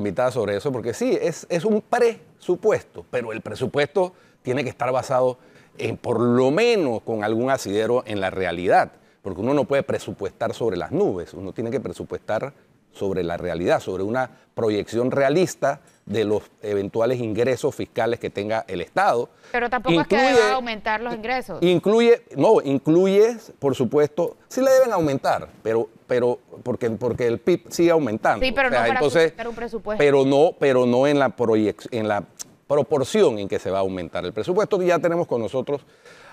mitad sobre eso, porque sí, es, es un presupuesto, pero el presupuesto tiene que estar basado en por lo menos con algún asidero en la realidad, porque uno no puede presupuestar sobre las nubes, uno tiene que presupuestar sobre la realidad, sobre una proyección realista de los eventuales ingresos fiscales que tenga el Estado. Pero tampoco es que deba aumentar los ingresos. Incluye, no, incluye, por supuesto, sí le deben aumentar, pero, pero porque, porque el PIB sigue aumentando. Sí, pero no para entonces, un presupuesto. Pero no, pero no en la proyección, en la proporción en que se va a aumentar el presupuesto. Ya tenemos con nosotros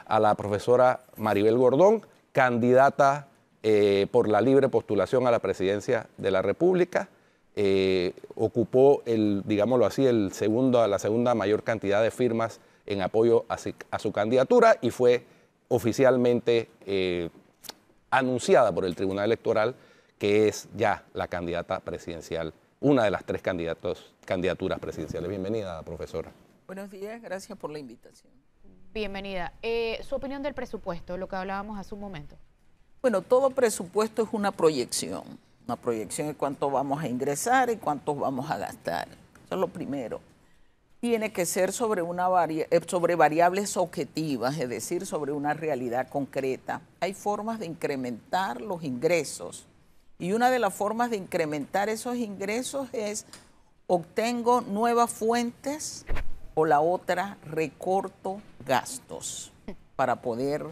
a la profesora Maribel Gordón, candidata eh, por la libre postulación a la presidencia de la República. Eh, ocupó el, digámoslo así, el segundo, la segunda mayor cantidad de firmas en apoyo a, su candidatura y fue oficialmente eh, anunciada por el Tribunal Electoral que es ya la candidata presidencial, una de las tres candidaturas presidenciales. Bienvenida, profesora. Buenos días, gracias por la invitación. Bienvenida. su opinión del presupuesto, lo que hablábamos hace un momento. Bueno, todo presupuesto es una proyección. Una proyección de cuánto vamos a ingresar y cuánto vamos a gastar. Eso es lo primero. Tiene que ser sobre, una eh, sobre variables objetivas, es decir, sobre una realidad concreta. Hay formas de incrementar los ingresos. Y una de las formas de incrementar esos ingresos es obtengo nuevas fuentes o la otra recorto gastos para poder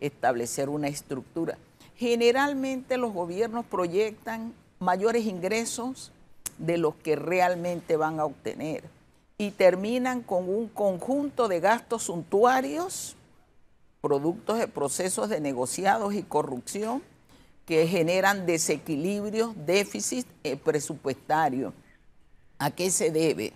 establecer una estructura. Generalmente los gobiernos proyectan mayores ingresos de los que realmente van a obtener y terminan con un conjunto de gastos suntuarios, productos de procesos de negociados y corrupción que generan desequilibrios, déficit eh, presupuestario. ¿A qué se debe?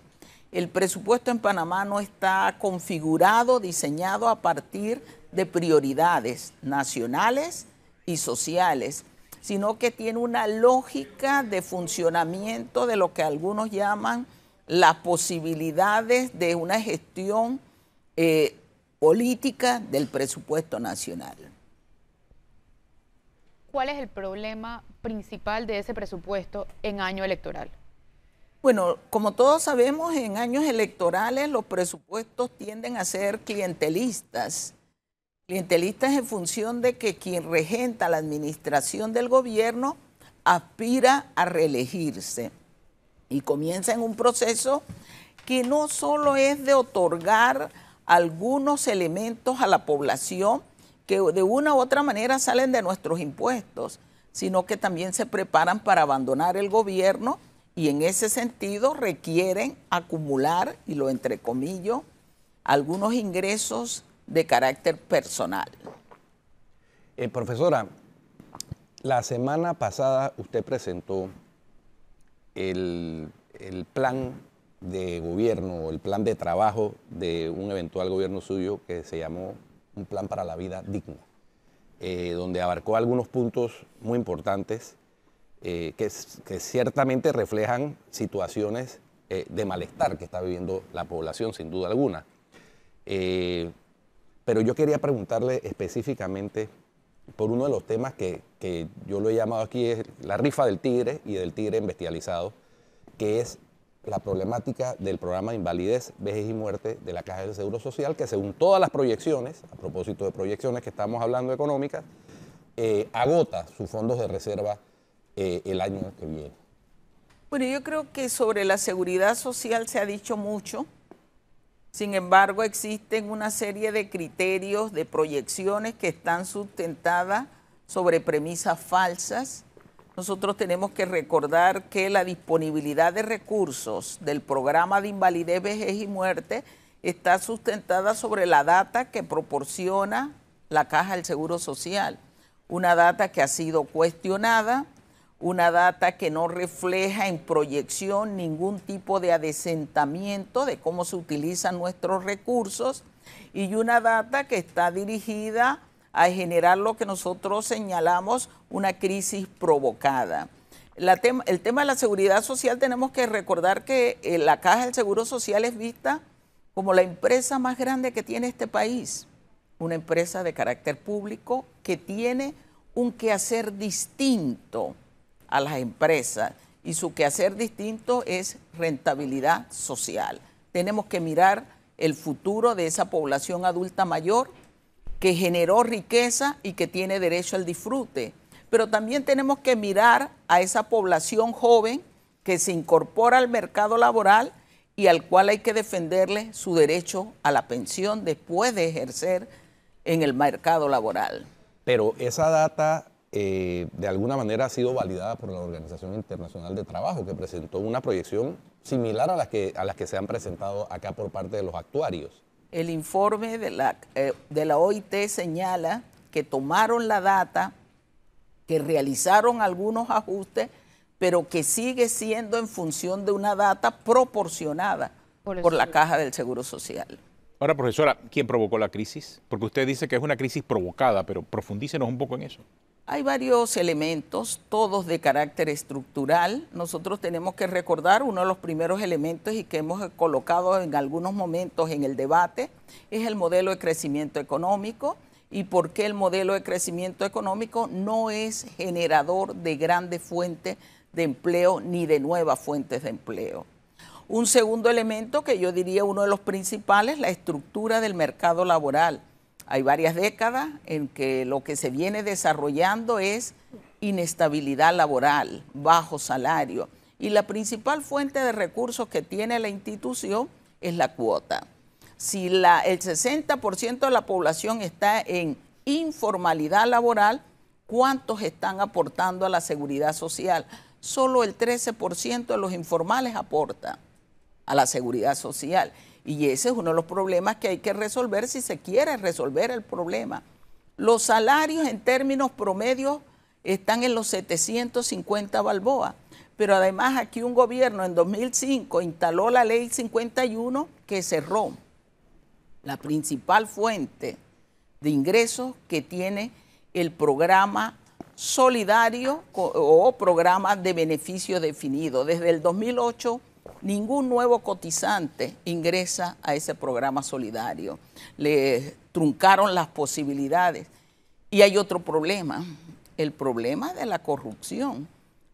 El presupuesto en Panamá no está configurado, diseñado a partir de prioridades nacionales sociales, sino que tiene una lógica de funcionamiento de lo que algunos llaman las posibilidades de una gestión eh, política del presupuesto nacional. ¿Cuál es el problema principal de ese presupuesto en año electoral? Bueno, como todos sabemos, en años electorales los presupuestos tienden a ser clientelistas Clientelista es en función de que quien regenta la administración del gobierno aspira a reelegirse y comienza en un proceso que no solo es de otorgar algunos elementos a la población que de una u otra manera salen de nuestros impuestos, sino que también se preparan para abandonar el gobierno y en ese sentido requieren acumular, y lo entrecomillo, algunos ingresos de carácter personal. Eh, profesora, la semana pasada usted presentó el, plan de gobierno el plan de trabajo de un eventual gobierno suyo que se llamó un plan para la vida digna, eh, donde abarcó algunos puntos muy importantes eh, que, ciertamente reflejan situaciones de malestar que está viviendo la población, sin duda alguna. Pero yo quería preguntarle específicamente por uno de los temas que, yo lo he llamado aquí, es la rifa del tigre y del tigre embestializado, que es la problemática del programa de invalidez, vejez y muerte de la Caja del Seguro Social, que según todas las proyecciones, a propósito de proyecciones que estamos hablando económicas, eh, agota sus fondos de reserva eh, el año que viene. Bueno, yo creo que sobre la seguridad social se ha dicho mucho sin embargo, existen una serie de criterios, de proyecciones que están sustentadas sobre premisas falsas. Nosotros tenemos que recordar que la disponibilidad de recursos del programa de invalidez, vejez y muerte está sustentada sobre la data que proporciona la Caja del Seguro Social, una data que ha sido cuestionada una data que no refleja en proyección ningún tipo de adesentamiento de cómo se utilizan nuestros recursos y una data que está dirigida a generar lo que nosotros señalamos una crisis provocada. el tema de la seguridad social tenemos que recordar que eh, la Caja del Seguro Social es vista como la empresa más grande que tiene este país, una empresa de carácter público que tiene un quehacer distinto a las empresas y su quehacer distinto es rentabilidad social. Tenemos que mirar el futuro de esa población adulta mayor que generó riqueza y que tiene derecho al disfrute. Pero también tenemos que mirar a esa población joven que se incorpora al mercado laboral y al cual hay que defenderle su derecho a la pensión después de ejercer en el mercado laboral. Pero esa data eh, de alguna manera ha sido validada por la Organización Internacional de Trabajo, que presentó una proyección similar a las que, se han presentado acá por parte de los actuarios. El informe de la, eh, OIT señala que tomaron la data, que realizaron algunos ajustes, pero que sigue siendo en función de una data proporcionada por la Caja del Seguro Social. Ahora, profesora, ¿quién provocó la crisis? Porque usted dice que es una crisis provocada, pero profundícenos un poco en eso. Hay varios elementos, todos de carácter estructural. Nosotros tenemos que recordar uno de los primeros elementos y que hemos colocado en algunos momentos en el debate, es el modelo de crecimiento económico y por qué el modelo de crecimiento económico no es generador de grandes fuentes de empleo ni de nuevas fuentes de empleo. Un segundo elemento que yo diría uno de los principales, la estructura del mercado laboral hay varias décadas en que lo que se viene desarrollando es inestabilidad laboral, bajo salario. Y la principal fuente de recursos que tiene la institución es la cuota. Si el 60% de la población está en informalidad laboral, ¿cuántos están aportando a la seguridad social? Solo el 13% de los informales aporta a la seguridad social. Y ese es uno de los problemas que hay que resolver si se quiere resolver el problema. Los salarios en términos promedios están en los 750 balboa, pero además aquí un gobierno en 2005 instaló la ley 51 que cerró la principal fuente de ingresos que tiene el programa solidario o programa de beneficio definido. Desde el 2008 ningún nuevo cotizante ingresa a ese programa solidario. Le truncaron las posibilidades. Y hay otro problema, el problema de la corrupción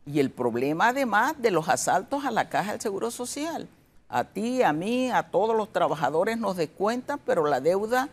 y el problema además de los asaltos a la caja del Seguro Social. A ti, a mí, a todos los trabajadores nos descuentan, pero la deuda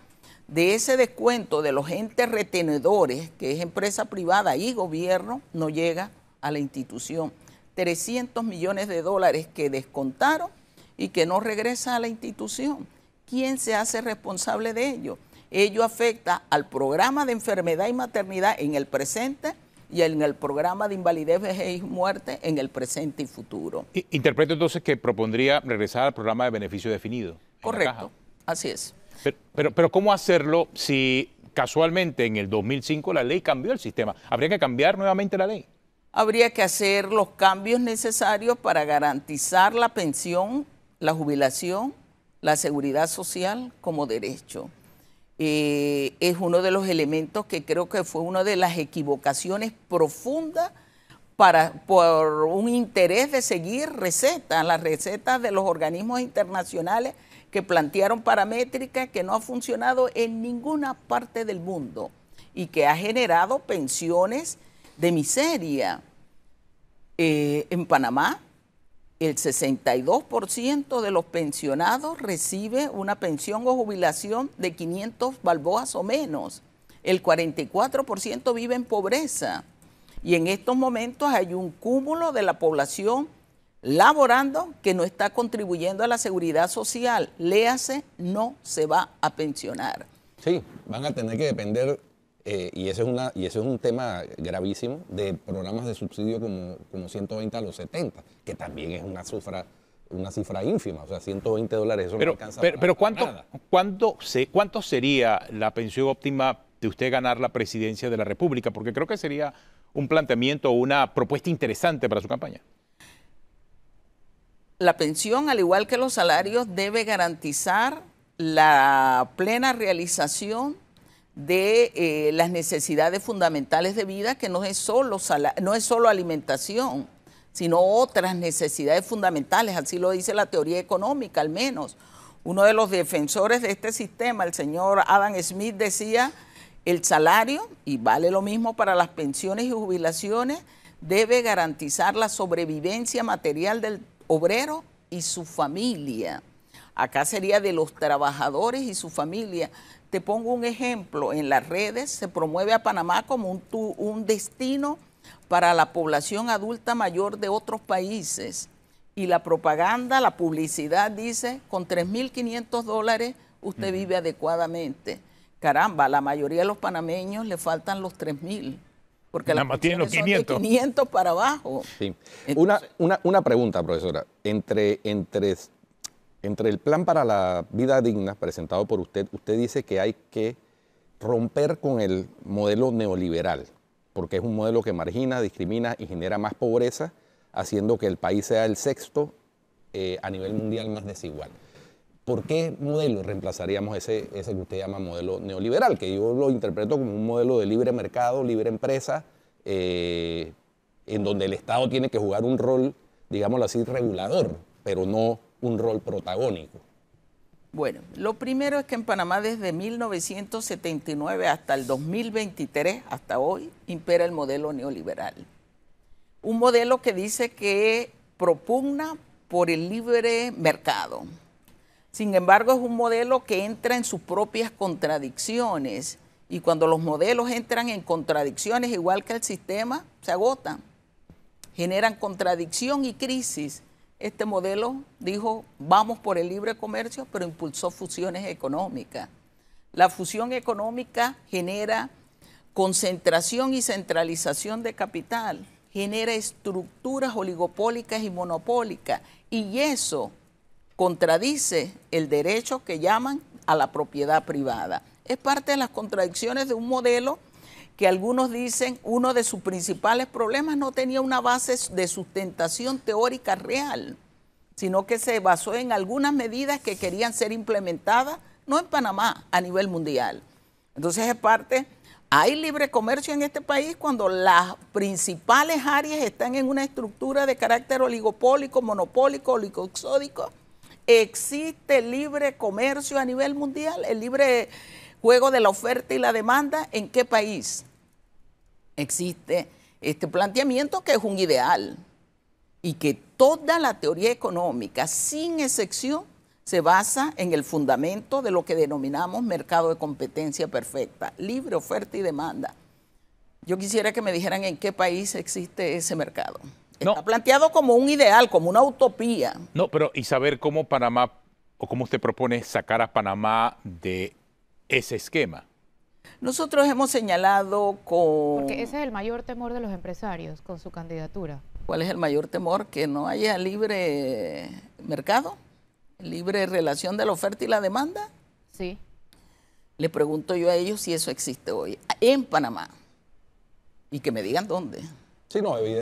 de ese descuento de los entes retenedores, que es empresa privada y gobierno, no llega a la institución. 300 millones de dólares que descontaron y que no regresa a la institución. ¿Quién se hace responsable de ello? Ello afecta al programa de enfermedad y maternidad en el presente y en el programa de invalidez, vejez y muerte en el presente y futuro. Interpreto entonces que propondría regresar al programa de beneficio definido. Correcto, así es. Pero, pero, pero, ¿cómo hacerlo si casualmente en el 2005 la ley cambió el sistema? ¿Habría que cambiar nuevamente la ley? habría que hacer los cambios necesarios para garantizar la pensión, la jubilación, la seguridad social como derecho. Eh, es uno de los elementos que creo que fue una de las equivocaciones profundas para, por un interés de seguir recetas, las recetas de los organismos internacionales que plantearon paramétricas que no ha funcionado en ninguna parte del mundo y que ha generado pensiones de miseria. Eh, en Panamá, el 62% de los pensionados recibe una pensión o jubilación de 500 balboas o menos. El 44% vive en pobreza. Y en estos momentos hay un cúmulo de la población laborando que no está contribuyendo a la seguridad social. Léase, no se va a pensionar. Sí, van a tener que depender eh, y, ese es una, y es un tema gravísimo de programas de subsidio como, 120 a los 70, que también es una cifra, una cifra ínfima, o sea, 120 dólares, eso pero, alcanza Pero, ¿cuánto, ¿cuánto, se, ¿cuánto sería la pensión óptima de usted ganar la presidencia de la República? Porque creo que sería un planteamiento o una propuesta interesante para su campaña. La pensión, al igual que los salarios, debe garantizar la plena realización de eh, las necesidades fundamentales de vida, que no es, solo no es solo alimentación, sino otras necesidades fundamentales, así lo dice la teoría económica al menos. Uno de los defensores de este sistema, el señor Adam Smith, decía, el salario, y vale lo mismo para las pensiones y jubilaciones, debe garantizar la sobrevivencia material del obrero y su familia. Acá sería de los trabajadores y su familia, te pongo un ejemplo, en las redes se promueve a Panamá como un, destino para la población adulta mayor de otros países y la propaganda, la publicidad dice, con 3.500 dólares usted vive adecuadamente. Caramba, a la mayoría de los panameños le faltan los 3.000. Porque la más los 500. 500 para abajo. Sí. una, una, pregunta, profesora. Entre, entre entre el plan para la vida digna presentado por usted, usted dice que hay que romper con el modelo neoliberal, porque es un modelo que margina, discrimina y genera más pobreza, haciendo que el país sea el sexto eh, a nivel mundial más desigual. ¿Por qué modelo reemplazaríamos ese, ese que usted llama modelo neoliberal? Que yo lo interpreto como un modelo de libre mercado, libre empresa, eh, en donde el Estado tiene que jugar un rol, digámoslo así, regulador, pero no un rol protagónico? Bueno, lo primero es que en Panamá desde 1979 hasta el 2023, hasta hoy, impera el modelo neoliberal. Un modelo que dice que propugna por el libre mercado. Sin embargo, es un modelo que entra en sus propias contradicciones y cuando los modelos entran en contradicciones, igual que el sistema, se agotan, generan contradicción y crisis este modelo dijo, vamos por el libre comercio, pero impulsó fusiones económicas. La fusión económica genera concentración y centralización de capital, genera estructuras oligopólicas y monopólicas, y eso contradice el derecho que llaman a la propiedad privada. Es parte de las contradicciones de un modelo que algunos dicen uno de sus principales problemas no tenía una base de sustentación teórica real, sino que se basó en algunas medidas que querían ser implementadas, no en Panamá, a nivel mundial. Entonces es parte, hay libre comercio en este país cuando las principales áreas están en una estructura de carácter oligopólico, monopólico, oligoxódico. Existe libre comercio a nivel mundial, el libre juego de la oferta y la demanda, ¿en qué país existe este planteamiento que es un ideal? Y que toda la teoría económica, sin excepción, se basa en el fundamento de lo que denominamos mercado de competencia perfecta, libre oferta y demanda. Yo quisiera que me dijeran en qué país existe ese mercado. Está planteado como un ideal, como una utopía. No, pero y saber cómo Panamá o cómo usted propone sacar a Panamá de ese esquema. Nosotros hemos señalado con... Porque ese es el mayor temor de los empresarios con su candidatura. ¿Cuál es el mayor temor? Que no haya libre mercado, libre relación de la oferta y la demanda. Sí. Le pregunto yo a ellos si eso existe hoy en Panamá y que me digan dónde.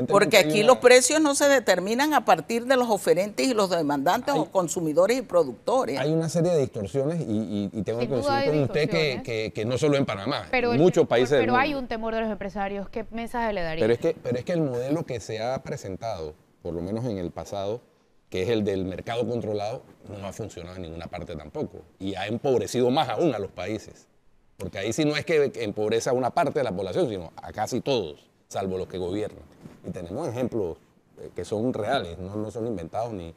Porque aquí los precios no se determinan a partir de los oferentes y los demandantes o consumidores y productores. Hay una serie de distorsiones y, tengo que decir con usted que, no solo en Panamá, pero en muchos países. Pero, hay un temor de los empresarios. ¿Qué mensaje le daría? Pero es, que, el modelo que se ha presentado, por lo menos en el pasado, que es el del mercado controlado, no ha funcionado en ninguna parte tampoco. Y ha empobrecido más aún a los países. Porque ahí sí no es que empobrece a una parte de la población, sino a casi todos salvo los que gobiernan. Y tenemos ejemplos eh, que son reales, no, son inventados ni,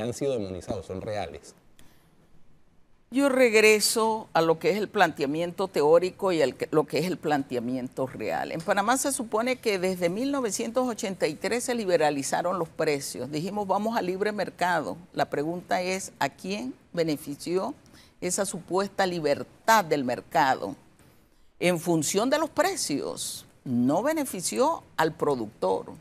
han sido demonizados, son reales. Yo regreso a lo que es el planteamiento teórico y el, lo que es el planteamiento real. En Panamá se supone que desde 1983 se liberalizaron los precios. Dijimos vamos a libre mercado. La pregunta es, ¿a quién benefició esa supuesta libertad del mercado? en función de los precios, no benefició al productor,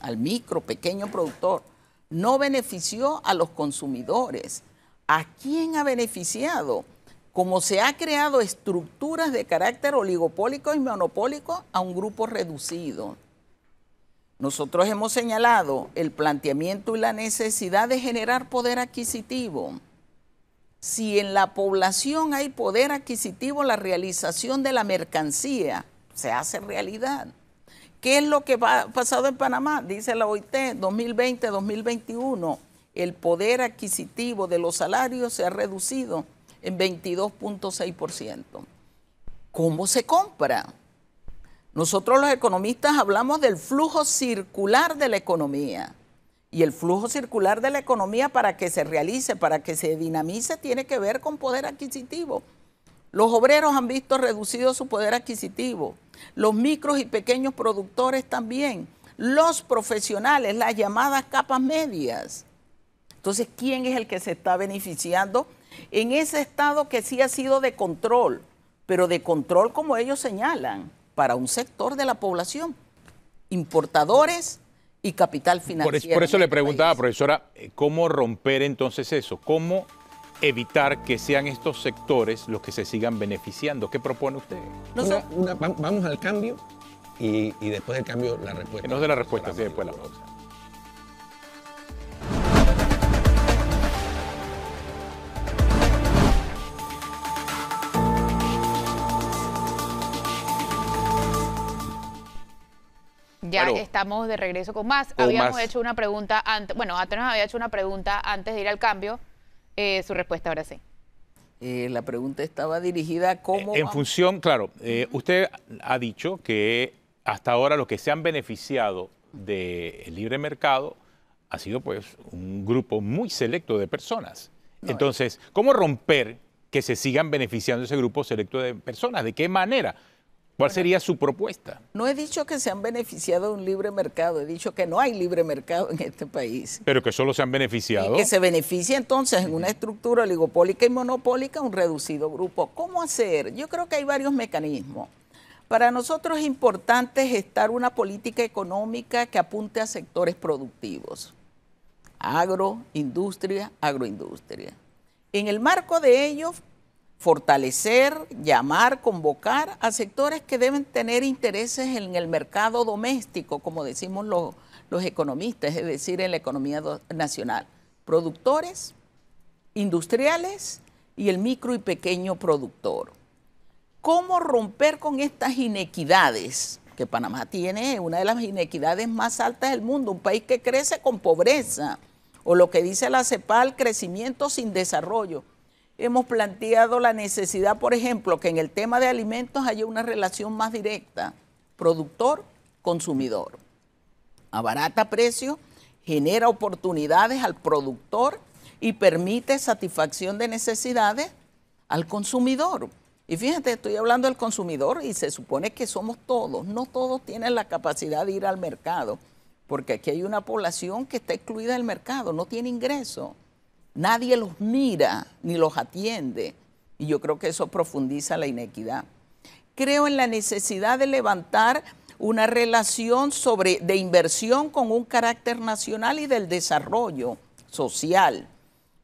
al micro, pequeño productor, no benefició a los consumidores. ¿A quién ha beneficiado? Como se ha creado estructuras de carácter oligopólico y monopólico a un grupo reducido. Nosotros hemos señalado el planteamiento y la necesidad de generar poder adquisitivo si en la población hay poder adquisitivo, la realización de la mercancía se hace realidad. ¿Qué es lo que ha pasado en Panamá? Dice la OIT 2020-2021, el poder adquisitivo de los salarios se ha reducido en 22.6%. ¿Cómo se compra? Nosotros los economistas hablamos del flujo circular de la economía. Y el flujo circular de la economía para que se realice, para que se dinamice, tiene que ver con poder adquisitivo. Los obreros han visto reducido su poder adquisitivo, los micros y pequeños productores también, los profesionales, las llamadas capas medias. Entonces, ¿quién es el que se está beneficiando en ese estado que sí ha sido de control, pero de control como ellos señalan, para un sector de la población? Importadores y capital financiero. Por eso, le preguntaba, profesora, eh, ¿cómo romper entonces eso? ¿Cómo evitar que sean estos sectores los que se sigan beneficiando? ¿Qué propone usted? vamos al cambio y, después del cambio la respuesta. nos la respuesta, sí, después la pausa. Estamos de regreso con más. Habíamos hecho una pregunta antes, bueno, antes había hecho una pregunta antes de ir al cambio. Eh, su respuesta ahora sí. Eh, la pregunta estaba dirigida a cómo... En función, claro, eh, usted ha dicho que hasta ahora los que se han beneficiado del libre mercado ha sido pues un grupo muy selecto de personas. Entonces, ¿cómo romper que se sigan beneficiando ese grupo selecto de personas? ¿De qué manera? ¿Cuál sería su propuesta? No he dicho que se han beneficiado de un libre mercado, he dicho que no hay libre mercado en este país. Pero que solo se han beneficiado. que se beneficia entonces en una estructura oligopólica y monopólica un reducido grupo. ¿Cómo hacer? Yo creo que hay varios mecanismos. Para nosotros es importante gestar una política económica que apunte a sectores productivos, agro, industria, agroindustria. En el marco de ellos fortalecer, llamar, convocar a sectores que deben tener intereses en el mercado doméstico, como decimos los, economistas, es decir, en la economía nacional. Productores, industriales y el micro y pequeño productor. ¿Cómo romper con estas inequidades? Que Panamá tiene una de las inequidades más altas del mundo, un país que crece con pobreza, o lo que dice la CEPAL, crecimiento sin desarrollo hemos planteado la necesidad, por ejemplo, que en el tema de alimentos haya una relación más directa, productor-consumidor. Abarata precio genera oportunidades al productor y permite satisfacción de necesidades al consumidor. Y fíjate, estoy hablando del consumidor y se supone que somos todos. No todos tienen la capacidad de ir al mercado, porque aquí hay una población que está excluida del mercado, no tiene ingreso. Nadie los mira ni los atiende. Y yo creo que eso profundiza la inequidad. Creo en la necesidad de levantar una relación sobre, de inversión con un carácter nacional y del desarrollo social.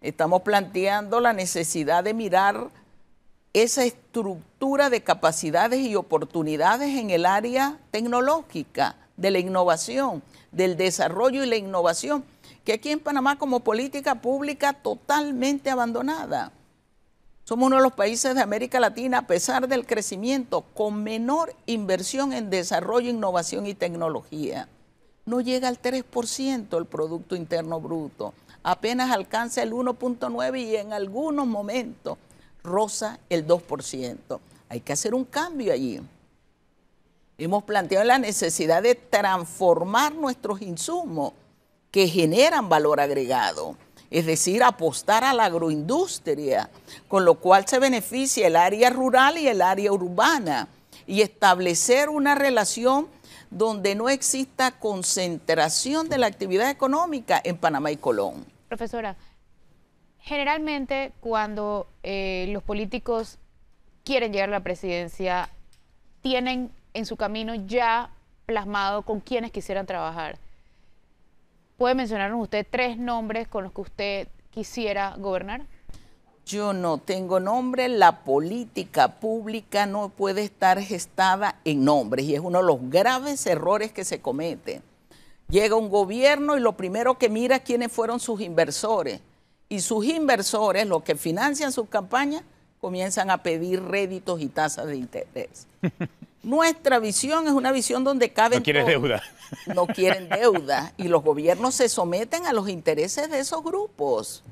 Estamos planteando la necesidad de mirar esa estructura de capacidades y oportunidades en el área tecnológica, de la innovación, del desarrollo y la innovación, que aquí en Panamá como política pública totalmente abandonada. Somos uno de los países de América Latina, a pesar del crecimiento, con menor inversión en desarrollo, innovación y tecnología. No llega al 3% el Producto Interno Bruto, apenas alcanza el 1.9% y en algunos momentos roza el 2%. Hay que hacer un cambio allí. Hemos planteado la necesidad de transformar nuestros insumos que generan valor agregado, es decir, apostar a la agroindustria, con lo cual se beneficia el área rural y el área urbana, y establecer una relación donde no exista concentración de la actividad económica en Panamá y Colón. Profesora, generalmente cuando eh, los políticos quieren llegar a la presidencia, tienen en su camino ya plasmado con quienes quisieran trabajar. ¿Puede mencionarnos usted tres nombres con los que usted quisiera gobernar? Yo no tengo nombre, la política pública no puede estar gestada en nombres y es uno de los graves errores que se comete. Llega un gobierno y lo primero que mira es quiénes fueron sus inversores y sus inversores, los que financian su campañas, comienzan a pedir réditos y tasas de interés. Nuestra visión es una visión donde cabe. No quieren deuda. No quieren deuda. Y los gobiernos se someten a los intereses de esos grupos.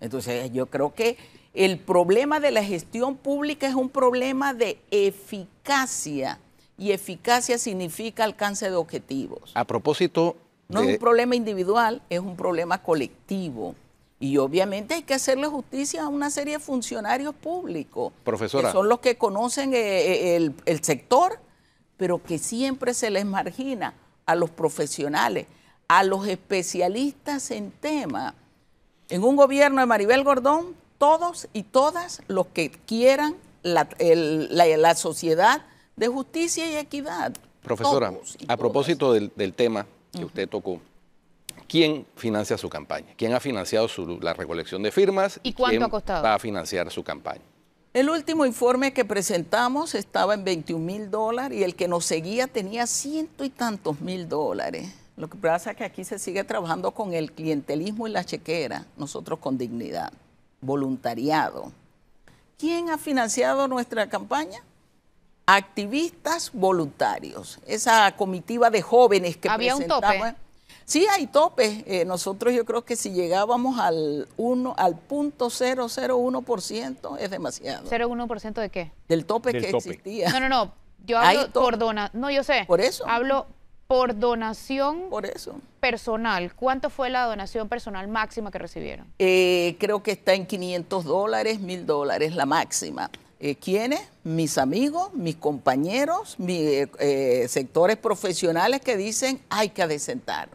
Entonces, yo creo que el problema de la gestión pública es un problema de eficacia. Y eficacia significa alcance de objetivos. A propósito. No es un problema individual, es un problema colectivo. Y obviamente hay que hacerle justicia a una serie de funcionarios públicos, que son los que conocen eh, eh, el, sector, pero que siempre se les margina a los profesionales, a los especialistas en tema. En un gobierno de Maribel Gordón, todos y todas los que quieran la, sociedad de justicia y equidad. Profesora, a propósito del, tema que usted tocó, quién financia su campaña, quién ha financiado la recolección de firmas y cuánto ha costado. Va a financiar su campaña. El último informe que presentamos estaba en 21 mil dólares y el que nos seguía tenía ciento y tantos mil dólares. Lo que pasa es que aquí se sigue trabajando con el clientelismo y la chequera, nosotros con dignidad, voluntariado. ¿Quién ha financiado nuestra campaña? Activistas voluntarios, esa comitiva de jóvenes que Había Sí hay topes. Eh, nosotros yo creo que si llegábamos al 1, al punto 001% es demasiado. ¿0,1% de qué? Del tope que existía. No, no, no. Yo hablo por dona. No, yo sé. Por eso. Hablo por donación por eso. personal. ¿Cuánto fue la donación personal máxima que recibieron? Eh, creo que está en 500 dólares, 1000 dólares la máxima. Eh, ¿Quiénes? Mis amigos, mis compañeros, mis eh, sectores profesionales que dicen hay que adecentar.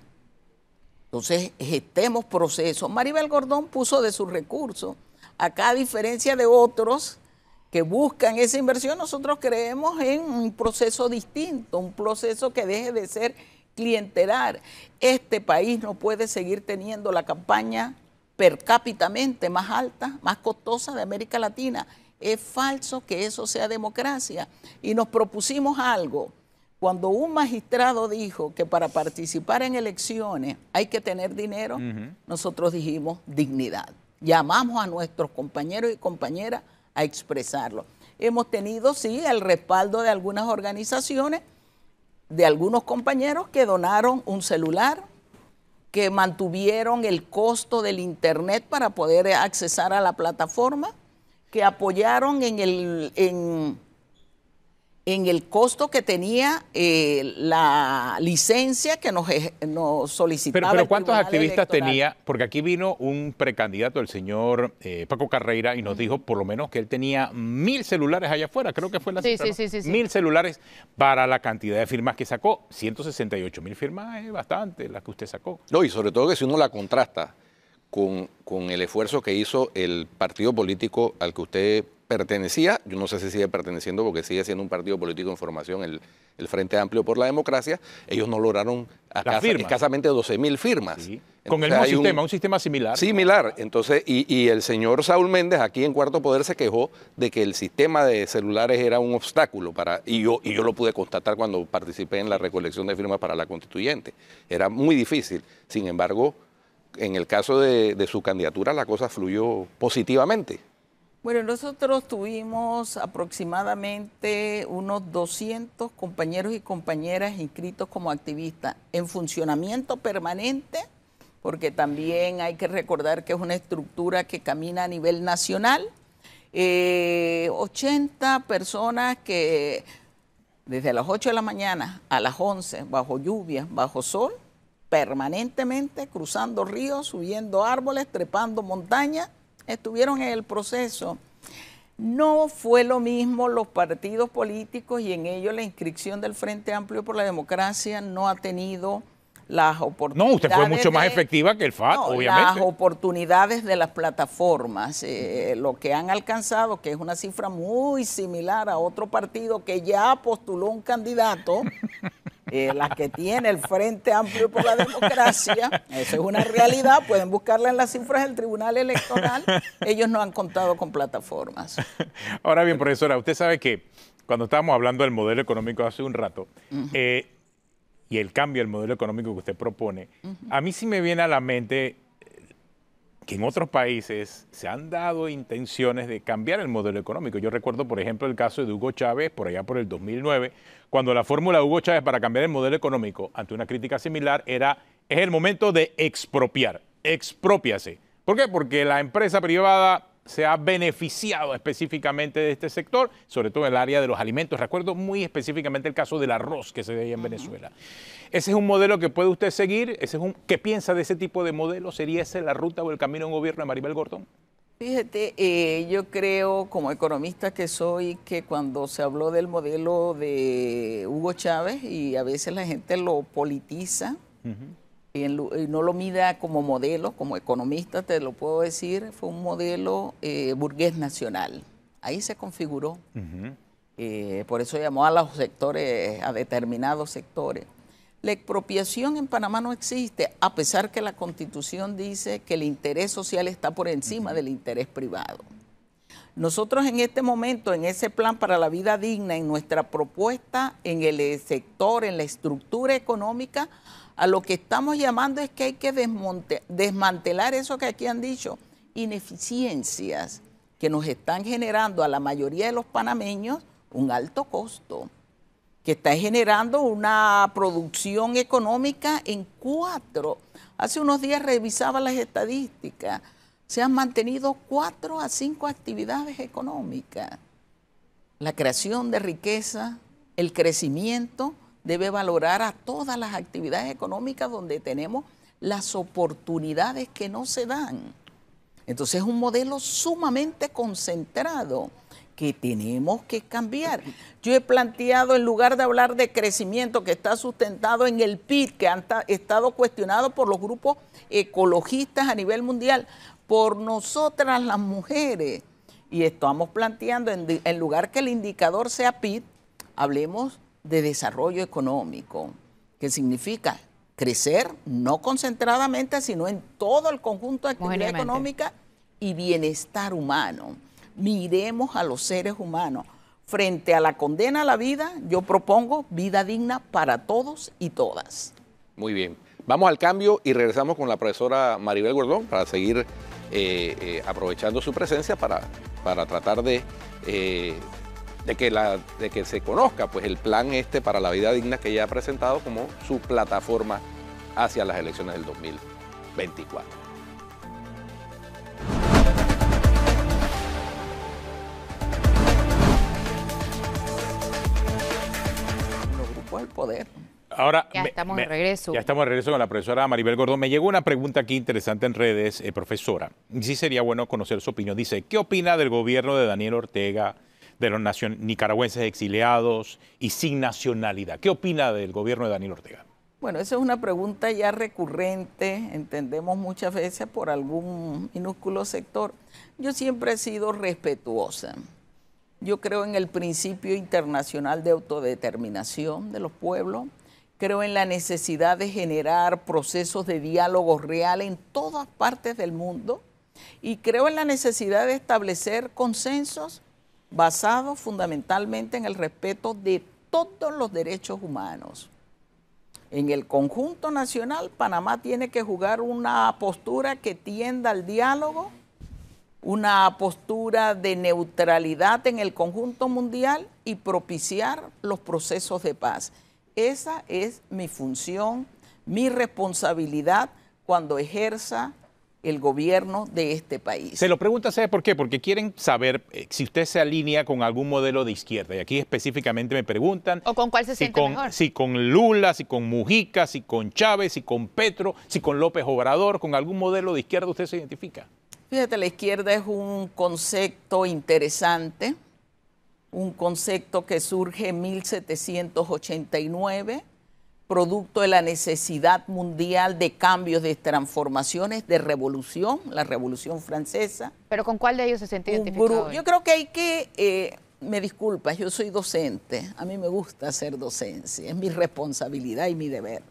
Entonces, gestemos procesos. Maribel Gordón puso de sus recursos. Acá, a diferencia de otros que buscan esa inversión, nosotros creemos en un proceso distinto, un proceso que deje de ser clientelar. Este país no puede seguir teniendo la campaña per cápitamente más alta, más costosa de América Latina. Es falso que eso sea democracia. Y nos propusimos algo cuando un magistrado dijo que para participar en elecciones hay que tener dinero, nosotros dijimos dignidad. Llamamos a nuestros compañeros y compañeras a expresarlo. Hemos tenido, sí, el respaldo de algunas organizaciones, de algunos compañeros que donaron un celular, que mantuvieron el costo del Internet para poder accesar a la plataforma, que apoyaron en el en el costo que tenía eh, la licencia que nos, nos solicitaba. Pero, ¿cuántos activistas tenía? Porque aquí vino un precandidato, el señor eh, Paco Carreira, y nos dijo por lo menos que él tenía mil celulares allá afuera, creo que fue la sí, sí, sí, Mil celulares para la cantidad de firmas que sacó. 168 mil firmas es bastante las que usted sacó. No, y sobre todo que si uno la contrasta con, con el esfuerzo que hizo el partido político al que usted pertenecía, yo no sé si sigue perteneciendo porque sigue siendo un partido político en formación, el, Frente Amplio por la Democracia, ellos no lograron escasamente 12.000 firmas. Con el mismo sistema, un, sistema similar. Similar, entonces, y, el señor Saúl Méndez aquí en Cuarto Poder se quejó de que el sistema de celulares era un obstáculo para, y yo, y yo lo pude constatar cuando participé en la recolección de firmas para la constituyente, era muy difícil, sin embargo, en el caso de, de su candidatura la cosa fluyó positivamente. Bueno, nosotros tuvimos aproximadamente unos 200 compañeros y compañeras inscritos como activistas en funcionamiento permanente, porque también hay que recordar que es una estructura que camina a nivel nacional. 80 eh, personas que desde las 8 de la mañana a las 11, bajo lluvia, bajo sol, permanentemente cruzando ríos, subiendo árboles, trepando montañas estuvieron en el proceso, no fue lo mismo los partidos políticos y en ello la inscripción del Frente Amplio por la Democracia no ha tenido las oportunidades. No, usted fue mucho más efectiva que el FAT, obviamente. Las oportunidades de las plataformas, eh, lo que han alcanzado, que es una cifra muy similar a otro partido que ya postuló un candidato Eh, las que tiene el Frente Amplio por la Democracia, eso es una realidad, pueden buscarla en las cifras del Tribunal Electoral, ellos no han contado con plataformas. Ahora bien, profesora, usted sabe que cuando estábamos hablando del modelo económico hace un rato, eh, y el cambio del modelo económico que usted propone, a mí sí me viene a la mente que en otros países se han dado intenciones de cambiar el modelo económico. Yo recuerdo, por ejemplo, el caso de Hugo Chávez por allá por el 2009, cuando la fórmula de Hugo Chávez para cambiar el modelo económico ante una crítica similar era es el momento de expropiar, expropiase. ¿Por qué? Porque la empresa privada se ha beneficiado específicamente de este sector, sobre todo en el área de los alimentos. Recuerdo muy específicamente el caso del arroz que se veía en Venezuela. Ese es un modelo que puede usted seguir. Ese es un, ¿Qué piensa de ese tipo de modelo? ¿Sería esa la ruta o el camino en gobierno de Maribel Gortón? Fíjate, eh, yo creo como economista que soy que cuando se habló del modelo de Hugo Chávez y a veces la gente lo politiza, y, eh, no lo mida como modelo, como economista te lo puedo decir, fue un modelo eh, burgués nacional. Ahí se configuró. Eh, por eso llamó a los sectores, a determinados sectores. La expropiación en Panamá no existe, a pesar que la constitución dice que el interés social está por encima del interés privado. Nosotros en este momento, en ese plan para la vida digna, en nuestra propuesta, en el sector, en la estructura económica, a lo que estamos llamando es que hay que desmantelar eso que aquí han dicho, ineficiencias que nos están generando a la mayoría de los panameños un alto costo, que está generando una producción económica en cuatro. Hace unos días revisaba las estadísticas, se han mantenido cuatro a cinco actividades económicas. La creación de riqueza, el crecimiento debe valorar a todas las actividades económicas donde tenemos las oportunidades que no se dan. Entonces es un modelo sumamente concentrado que tenemos que cambiar. Yo he planteado, en lugar de hablar de crecimiento que está sustentado en el PIB, que han estado cuestionado por los grupos ecologistas a nivel mundial, por nosotras las mujeres, y estamos planteando, en, en lugar que el indicador sea PIB, hablemos de desarrollo económico, que significa crecer no concentradamente, sino en todo el conjunto de actividad económica y bienestar humano. Miremos a los seres humanos. Frente a la condena a la vida, yo propongo vida digna para todos y todas. Muy bien. Vamos al cambio y regresamos con la profesora Maribel Gordón para seguir eh, eh, aprovechando su presencia para, para tratar de eh, de que, la, de que se conozca pues, el plan este para la vida digna que ella ha presentado como su plataforma hacia las elecciones del 2024. poder. Ahora, ya estamos de regreso. Ya estamos de regreso con la profesora Maribel Gordón. Me llegó una pregunta aquí interesante en redes, eh, profesora. Sí sería bueno conocer su opinión. Dice, ¿qué opina del gobierno de Daniel Ortega de los nicaragüenses exiliados y sin nacionalidad. ¿Qué opina del gobierno de Daniel Ortega? Bueno, esa es una pregunta ya recurrente, entendemos muchas veces por algún minúsculo sector. Yo siempre he sido respetuosa. Yo creo en el principio internacional de autodeterminación de los pueblos, creo en la necesidad de generar procesos de diálogo real en todas partes del mundo y creo en la necesidad de establecer consensos basado fundamentalmente en el respeto de todos los derechos humanos. En el conjunto nacional, Panamá tiene que jugar una postura que tienda al diálogo, una postura de neutralidad en el conjunto mundial y propiciar los procesos de paz. Esa es mi función, mi responsabilidad cuando ejerza el gobierno de este país. Se lo pregunta, ¿sabe por qué? Porque quieren saber eh, si usted se alinea con algún modelo de izquierda. Y aquí específicamente me preguntan... ¿O con cuál se siente Si con Lula, si con Mujica, si con Chávez, si con Petro, si con López Obrador, con algún modelo de izquierda usted se identifica. Fíjate, la izquierda es un concepto interesante, un concepto que surge en 1789 producto de la necesidad mundial de cambios, de transformaciones, de revolución, la revolución francesa. ¿Pero con cuál de ellos se sentía? identificado? Yo creo que hay que, eh, me disculpas, yo soy docente, a mí me gusta hacer docencia, es mi responsabilidad y mi deber.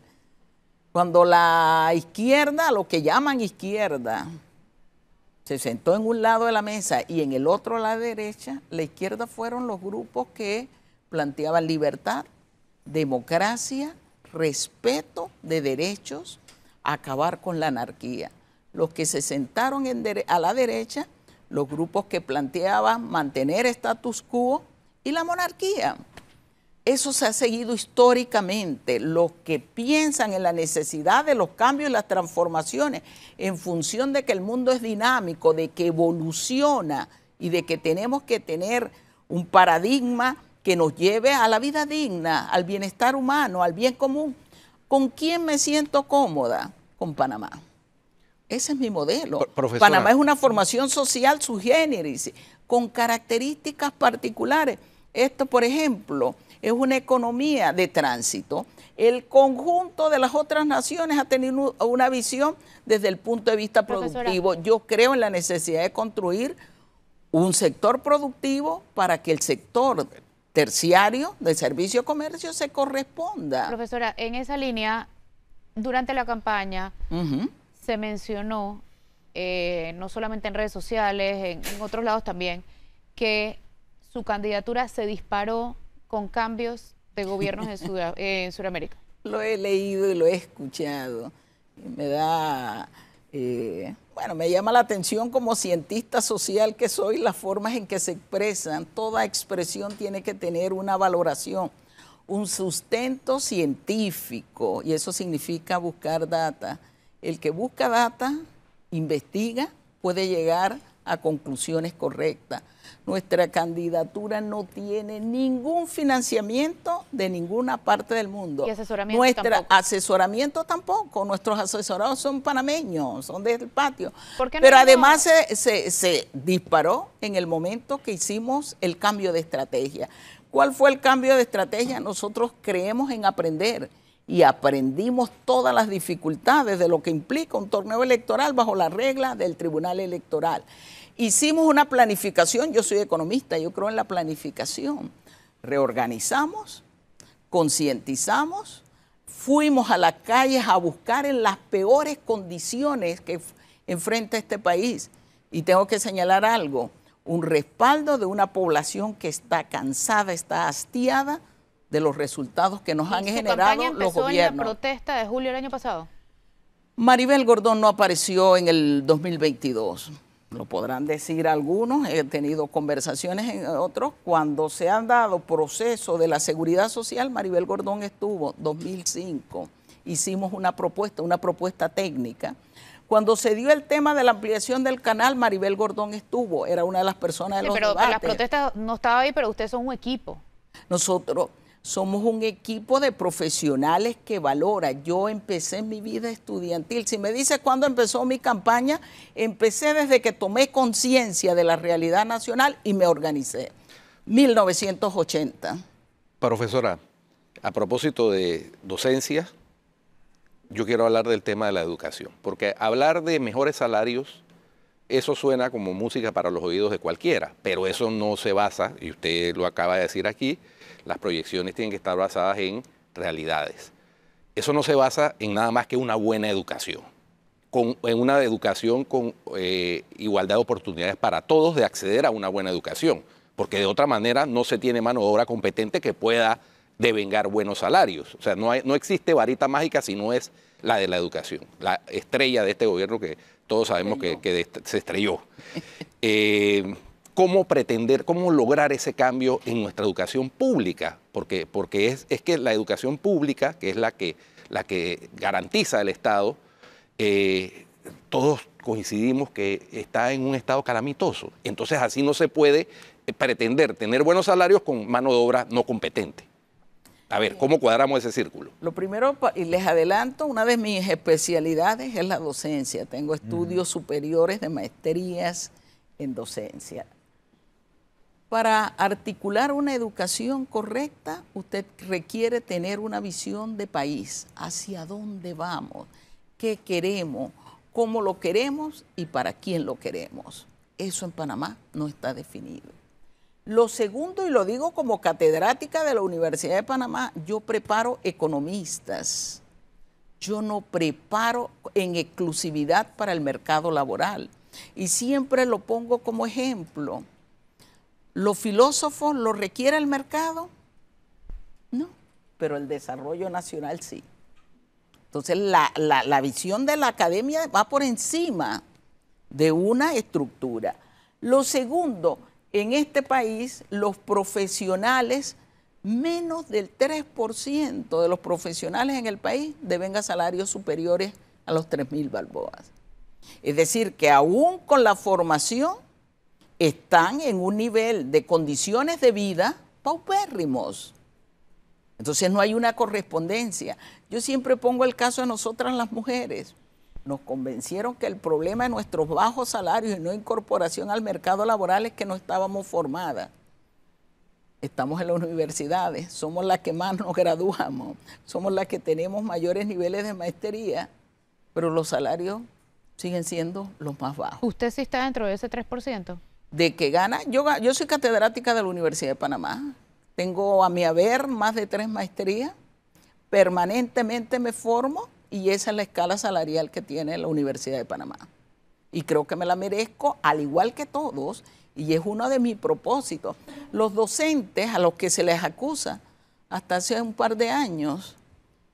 Cuando la izquierda, lo que llaman izquierda, se sentó en un lado de la mesa y en el otro a la derecha, la izquierda fueron los grupos que planteaban libertad, democracia respeto de derechos, acabar con la anarquía. Los que se sentaron en a la derecha, los grupos que planteaban mantener status quo y la monarquía. Eso se ha seguido históricamente. Los que piensan en la necesidad de los cambios y las transformaciones en función de que el mundo es dinámico, de que evoluciona y de que tenemos que tener un paradigma que nos lleve a la vida digna, al bienestar humano, al bien común. ¿Con quién me siento cómoda? Con Panamá. Ese es mi modelo. Panamá es una formación social su generis, con características particulares. Esto, por ejemplo, es una economía de tránsito. El conjunto de las otras naciones ha tenido una visión desde el punto de vista productivo. Yo creo en la necesidad de construir un sector productivo para que el sector terciario de servicio comercio se corresponda. Profesora, en esa línea, durante la campaña se mencionó, eh, no solamente en redes sociales, en, otros lados también, que su candidatura se disparó con cambios de gobiernos en, en, Sudamérica. Lo he leído y lo he escuchado. Me da eh, bueno, me llama la atención como cientista social que soy las formas en que se expresan. Toda expresión tiene que tener una valoración, un sustento científico, y eso significa buscar data. El que busca data, investiga, puede llegar a conclusiones correctas. Nuestra candidatura no tiene ningún financiamiento de ninguna parte del mundo. Y asesoramiento tampoco. asesoramiento tampoco. Nuestros asesorados son panameños, son del patio. Pero además se disparó en el momento que hicimos el cambio de estrategia. ¿Cuál fue el cambio de estrategia? Nosotros creemos en aprender y aprendimos todas las dificultades de lo que implica un torneo electoral bajo la regla del Tribunal Electoral. Hicimos una planificación, yo soy economista, yo creo en la planificación. Reorganizamos, concientizamos, fuimos a las calles a buscar en las peores condiciones que enfrenta este país. Y tengo que señalar algo, un respaldo de una población que está cansada, está hastiada de los resultados que nos han generado los gobiernos. En la protesta de julio del año pasado? Maribel Gordón no apareció en el 2022. Lo podrán decir algunos, he tenido conversaciones en otros. Cuando se han dado proceso de la seguridad social, Maribel Gordón estuvo, 2005. Hicimos una propuesta, una propuesta técnica. Cuando se dio el tema de la ampliación del canal, Maribel Gordón estuvo, era una de las personas de los pero debates. Pero las protestas no estaba ahí, pero ustedes son un equipo. Nosotros, somos un equipo de profesionales que valora. Yo empecé mi vida estudiantil. Si me dices cuándo empezó mi campaña, empecé desde que tomé conciencia de la realidad nacional y me organicé. 1980. Profesora, a propósito de docencia, yo quiero hablar del tema de la educación, porque hablar de mejores salarios, eso suena como música para los oídos de cualquiera, pero eso no se basa, y usted lo acaba de decir aquí, las proyecciones tienen que estar basadas en realidades. Eso no se basa en nada más que una buena educación, con, en una educación con eh, igualdad de oportunidades para todos de acceder a una buena educación, porque de otra manera no se tiene mano de obra competente que pueda devengar buenos salarios. O sea, no, no existe varita mágica si no es la de la educación, la estrella de este gobierno que todos sabemos que, se estrelló. Eh, cómo pretender, cómo lograr ese cambio en nuestra educación pública, porque, porque es, que la educación pública, que es la que, la que garantiza el Estado, eh, todos coincidimos que está en un estado calamitoso. Entonces así no se puede eh, pretender tener buenos salarios con mano de obra no competente. A ver, ¿cómo cuadramos ese círculo? Lo primero, y les adelanto, una de mis especialidades es la docencia. Tengo estudios superiores de maestrías en docencia para articular una educación correcta, usted requiere tener una visión de país, hacia dónde vamos, qué queremos, cómo lo queremos y para quién lo queremos. Eso en Panamá no está definido. Lo segundo, y lo digo como catedrática de la Universidad de Panamá, yo preparo economistas. Yo no preparo en exclusividad para el mercado laboral. Y siempre lo pongo como ejemplo los filósofos lo requiere el mercado? No, pero el desarrollo nacional sí. Entonces la, la visión de la academia va por encima de una estructura. Lo segundo, en este país los profesionales, menos del 3% de los profesionales en el país deben a salarios superiores a los 3.000 balboas. Es decir, que aún con la formación están en un nivel de condiciones de vida paupérrimos. Entonces no hay una correspondencia. Yo siempre pongo el caso de nosotras las mujeres. Nos convencieron que el problema de nuestros bajos salarios y no incorporación al mercado laboral es que no estábamos formadas. Estamos en las universidades, somos las que más nos graduamos, somos las que tenemos mayores niveles de maestría, pero los salarios siguen siendo los más bajos. ¿Usted sí está dentro de ese 3%? de que gana. Yo, yo soy catedrática de la Universidad de Panamá. Tengo a mi haber más de tres maestrías. Permanentemente me formo y esa es la escala salarial que tiene la Universidad de Panamá. Y creo que me la merezco, al igual que todos, y es uno de mis propósitos. Los docentes a los que se les acusa hasta hace un par de años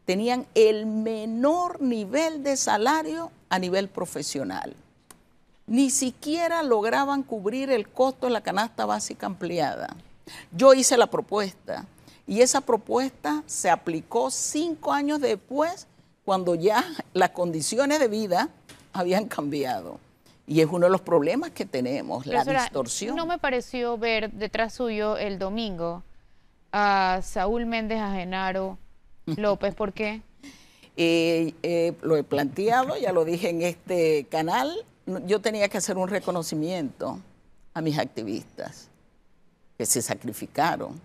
tenían el menor nivel de salario a nivel profesional ni siquiera lograban cubrir el costo de la canasta básica ampliada. Yo hice la propuesta y esa propuesta se aplicó cinco años después cuando ya las condiciones de vida habían cambiado. Y es uno de los problemas que tenemos, la distorsión. No me pareció ver detrás suyo el domingo a Saúl Méndez Agenaro López. ¿Por qué? Eh, eh, lo he planteado, ya lo dije en este canal, yo tenía que hacer un reconocimiento a mis activistas que se sacrificaron,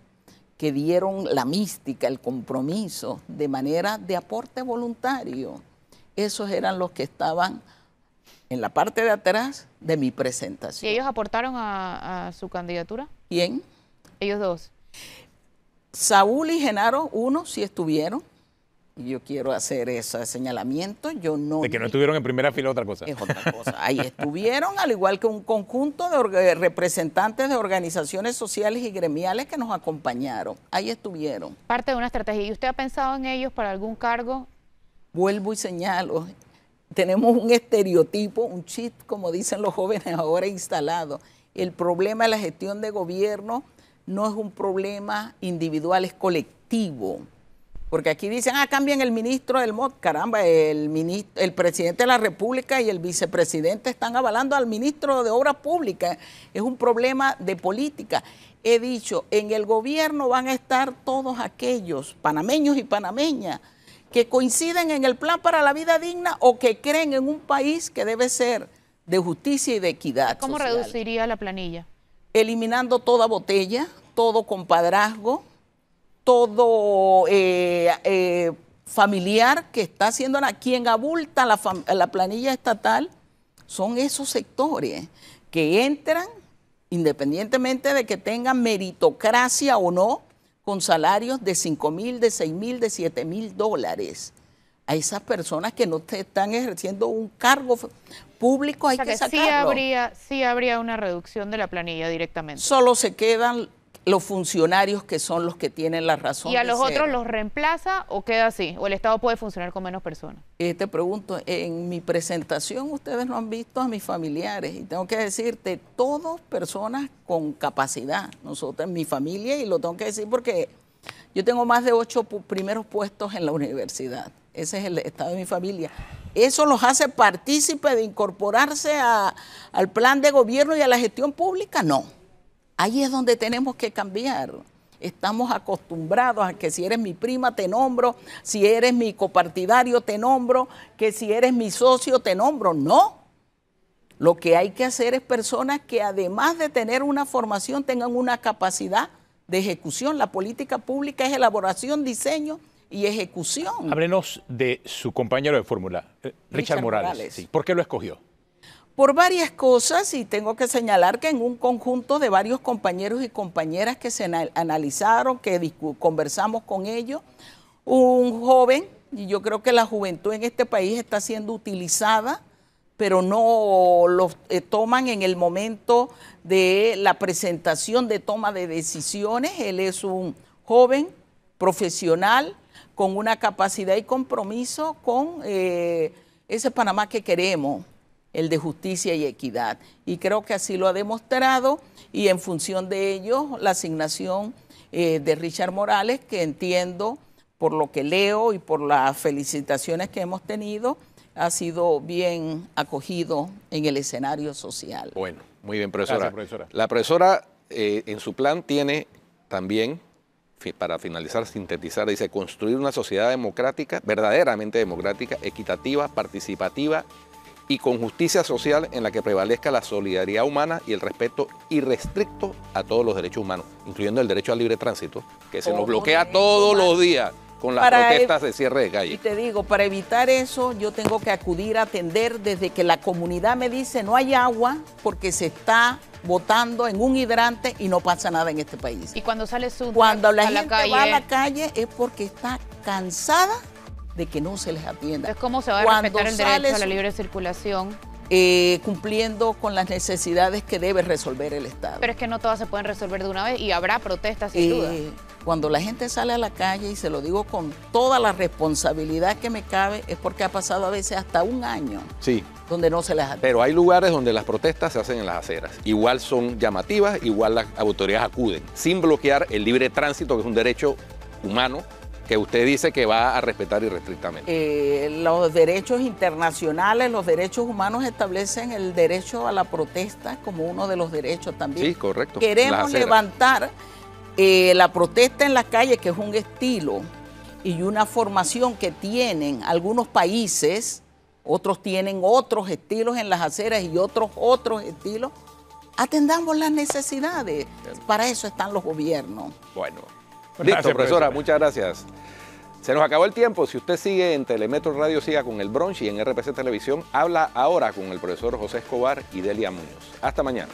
que dieron la mística, el compromiso, de manera de aporte voluntario. Esos eran los que estaban en la parte de atrás de mi presentación. ¿Y ellos aportaron a, su candidatura? ¿Quién? Ellos dos. Saúl y Genaro, uno, sí estuvieron, y yo quiero hacer ese señalamiento. Yo no. De que no estuvieron en primera fila, otra cosa. Es otra cosa. Ahí estuvieron, al igual que un conjunto de eh, representantes de organizaciones sociales y gremiales que nos acompañaron. Ahí estuvieron. Parte de una estrategia. ¿Y usted ha pensado en ellos para algún cargo? Vuelvo y señalo. Tenemos un estereotipo, un chip, como dicen los jóvenes ahora, instalado. El problema de la gestión de gobierno no es un problema individual, es colectivo. Porque aquí dicen, ah, cambian el ministro del MOD. Caramba, el, el presidente de la República y el vicepresidente están avalando al ministro de Obras Públicas. Es un problema de política. He dicho, en el gobierno van a estar todos aquellos panameños y panameñas que coinciden en el plan para la vida digna o que creen en un país que debe ser de justicia y de equidad. ¿Cómo reduciría la planilla? Eliminando toda botella, todo compadrazgo, todo eh, eh, familiar que está haciendo quien abulta la, planilla estatal son esos sectores que entran, independientemente de que tengan meritocracia o no, con salarios de 5 mil, de 6 mil, de 7 mil dólares. A esas personas que no están ejerciendo un cargo público hay que, que Sí habría, sí habría una reducción de la planilla directamente. Solo se quedan los funcionarios que son los que tienen la razón. ¿Y a los otros los reemplaza o queda así? ¿O el Estado puede funcionar con menos personas? Eh, te pregunto, en mi presentación ustedes no han visto a mis familiares y tengo que decirte, todos personas con capacidad, nosotros, mi familia, y lo tengo que decir porque yo tengo más de ocho primeros puestos en la universidad, ese es el estado de mi familia. Eso los hace partícipes de incorporarse a, al plan de gobierno y a la gestión pública, no. Ahí es donde tenemos que cambiar. Estamos acostumbrados a que si eres mi prima te nombro, si eres mi copartidario te nombro, que si eres mi socio te nombro. No. Lo que hay que hacer es personas que además de tener una formación tengan una capacidad de ejecución. La política pública es elaboración, diseño y ejecución. Háblenos de su compañero de fórmula, eh, Richard, Morales. ¿Por qué lo escogió? por varias cosas y tengo que señalar que en un conjunto de varios compañeros y compañeras que se analizaron, que conversamos con ellos, un joven, y yo creo que la juventud en este país está siendo utilizada, pero no lo eh, toman en el momento de la presentación de toma de decisiones. Él es un joven profesional con una capacidad y compromiso con eh, ese Panamá que queremos el de justicia y equidad. Y creo que así lo ha demostrado y en función de ello la asignación eh, de Richard Morales, que entiendo por lo que leo y por las felicitaciones que hemos tenido, ha sido bien acogido en el escenario social. Bueno, muy bien, profesora. La profesora eh, en su plan tiene también para finalizar, sintetizar, dice, construir una sociedad democrática, verdaderamente democrática, equitativa, participativa y con justicia social en la que prevalezca la solidaridad humana y el respeto irrestricto a todos los derechos humanos, incluyendo el derecho al libre tránsito, que se nos bloquea todos los días con las protestas de cierre de calle. Y te digo, para evitar eso, yo tengo que acudir a atender desde que la comunidad me dice no hay agua porque se está botando en un hidrante y no pasa nada en este país. Y cuando sale su cuando la gente va a la calle es porque está cansada de que no se les atienda. ¿cómo se va a respetar el derecho a la libre circulación? Eh, cumpliendo con las necesidades que debe resolver el Estado. Pero es que no todas se pueden resolver de una vez y habrá protestas y dudas. Eh, cuando la gente sale a la calle, y se lo digo con toda la responsabilidad que me cabe, es porque ha pasado a veces hasta un año. Donde no se les atiende. Pero hay lugares donde las protestas se hacen en las aceras. Igual son llamativas, igual las autoridades acuden, sin bloquear el libre tránsito, que es un derecho humano que usted dice que va a respetar irrestrictamente. Eh, los derechos internacionales, los derechos humanos establecen el derecho a la protesta como uno de los derechos también. Sí, correcto. Queremos levantar eh, la protesta en las calles, que es un estilo y una formación que tienen algunos países, otros tienen otros estilos en las aceras y otros otros estilos. Atendamos las necesidades. Para eso están los gobiernos. Bueno. Listo, profesora, muchas gracias. Se nos acabó el tiempo. Si usted sigue en Telemetro Radio, siga con el Bronchi y en RPC Televisión. Habla ahora con el profesor José Escobar y Delia Muñoz. Hasta mañana.